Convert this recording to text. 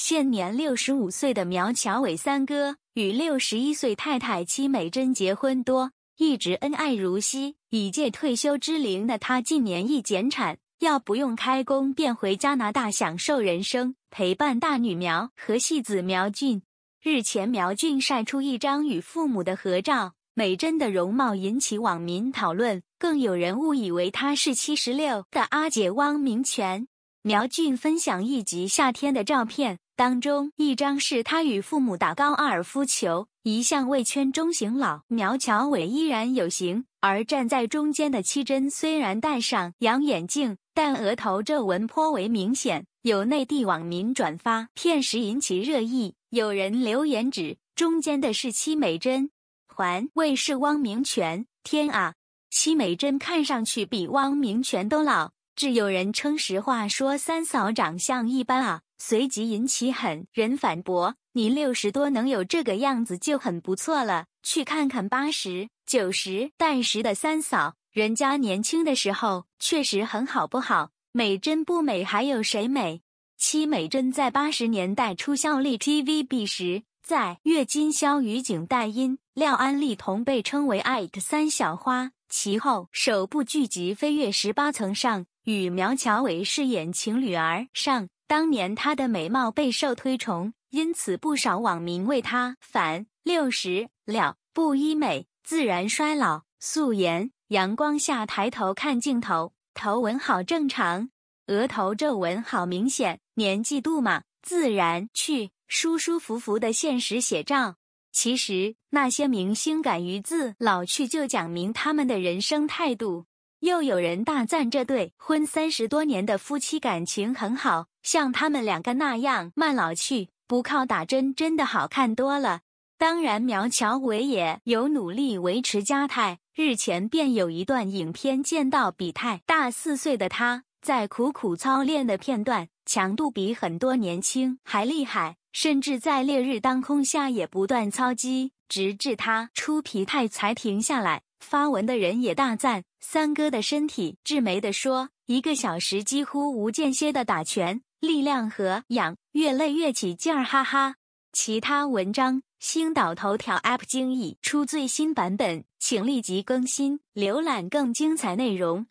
现年六十五岁的苗侨伟三哥与六十一岁太太戚美珍结婚多，一直恩爱如昔。已届退休之龄的他，近年一减产，要不用开工便回加拿大享受人生，陪伴大女苗和戏子苗俊。日前，苗俊晒出一张与父母的合照，美珍的容貌引起网民讨论，更有人误以为她是七十六的阿姐汪明荃。苗俊分享一集夏天的照片。当中一张是他与父母打高尔夫球，一向未圈中型老苗侨伟依然有型，而站在中间的戚珍虽然戴上羊眼镜，但额头皱纹颇为明显。有内地网民转发片时引起热议，有人留言指中间的是戚美珍，还为是汪明荃。天啊，戚美珍看上去比汪明荃都老，只有人称实话说三嫂长相一般啊。随即引起狠人反驳：“你六十多能有这个样子就很不错了，去看看八十九十、但十的三嫂，人家年轻的时候确实很好，不好？美珍不美，还有谁美？戚美珍在八十年代初效力 TVB 时，在《月金宵》与景代音、廖安丽同被称为 ‘it 三小花’。其后，首部剧集《飞跃十八层上》与苗侨伟饰演情侣儿上。”当年她的美貌备受推崇，因此不少网民为她反六十了不医美，自然衰老，素颜，阳光下抬头看镜头，头纹好正常，额头皱纹好明显，年纪大嘛，自然去，舒舒服服的现实写照。其实那些明星敢于自老去，就讲明他们的人生态度。又有人大赞这对婚三十多年的夫妻感情很好，像他们两个那样慢老去，不靠打针，真的好看多了。当然，苗侨伟也有努力维持家态。日前便有一段影片见到比泰大四岁的他在苦苦操练的片段，强度比很多年轻还厉害，甚至在烈日当空下也不断操机，直至他出疲态才停下来。发文的人也大赞。三哥的身体，没得说，一个小时几乎无间歇的打拳，力量和氧越累越起劲儿，哈哈。其他文章，星岛头条 App 精易出最新版本，请立即更新，浏览更精彩内容。